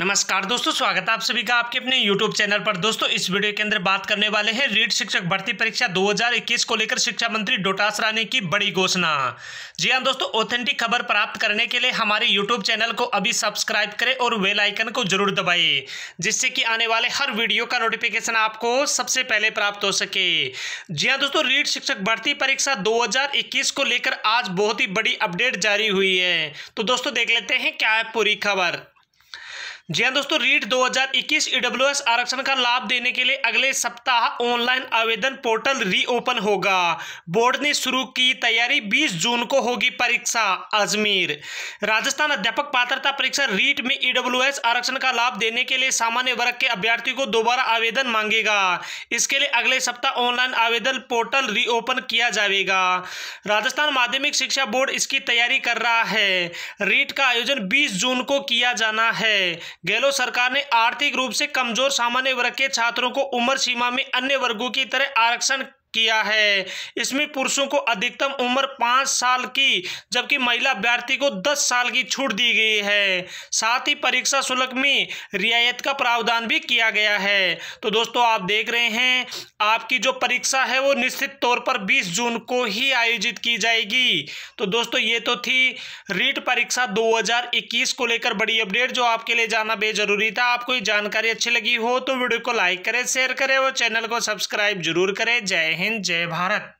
नमस्कार दोस्तों स्वागत है आप सभी का आपके अपने YouTube चैनल पर दोस्तों इस वीडियो के अंदर बात करने वाले हैं रीट शिक्षक भर्ती परीक्षा 2021 को लेकर शिक्षा मंत्री डोटासरा ने की बड़ी घोषणा जी हां दोस्तों ऑथेंटिक खबर प्राप्त करने के लिए हमारे YouTube चैनल को अभी सब्सक्राइब करें और वेल आइकन को जरूर दबाए जिससे कि आने वाले हर वीडियो का नोटिफिकेशन आपको सबसे पहले प्राप्त हो सके जी हाँ दोस्तों रीट शिक्षक भर्ती परीक्षा दो को लेकर आज बहुत ही बड़ी अपडेट जारी हुई है तो दोस्तों देख लेते हैं क्या है पूरी खबर जी हाँ दोस्तों रीट 2021 ईडब्ल्यूएस e आरक्षण का लाभ देने के लिए अगले सप्ताह ऑनलाइन आवेदन पोर्टल रीओपन होगा बोर्ड ने शुरू की तैयारी 20 जून को होगी परीक्षा अजमेर राजस्थान अध्यापक पात्रता परीक्षा रीट में ईडब्ल्यूएस e आरक्षण का लाभ देने के लिए सामान्य वर्ग के अभ्यर्थी को दोबारा आवेदन मांगेगा इसके लिए अगले सप्ताह ऑनलाइन आवेदन पोर्टल रीओपन किया जाएगा राजस्थान माध्यमिक शिक्षा बोर्ड इसकी तैयारी कर रहा है रीट का आयोजन बीस जून को किया जाना है गहलोत सरकार ने आर्थिक रूप से कमजोर सामान्य वर्ग के छात्रों को उम्र सीमा में अन्य वर्गों की तरह आरक्षण किया है इसमें पुरुषों को अधिकतम उम्र पाँच साल की जबकि महिला अभ्यर्थी को दस साल की छूट दी गई है साथ ही परीक्षा शुल्क में रियायत का प्रावधान भी किया गया है तो दोस्तों आप देख रहे हैं आपकी जो परीक्षा है वो निश्चित तौर पर 20 जून को ही आयोजित की जाएगी तो दोस्तों ये तो थी रीट परीक्षा दो को लेकर बड़ी अपडेट जो आपके लिए जाना बेजरूरी था आपको ये जानकारी अच्छी लगी हो तो वीडियो को लाइक करें शेयर करें और चैनल को सब्सक्राइब जरूर करें जय हिंद जय भारत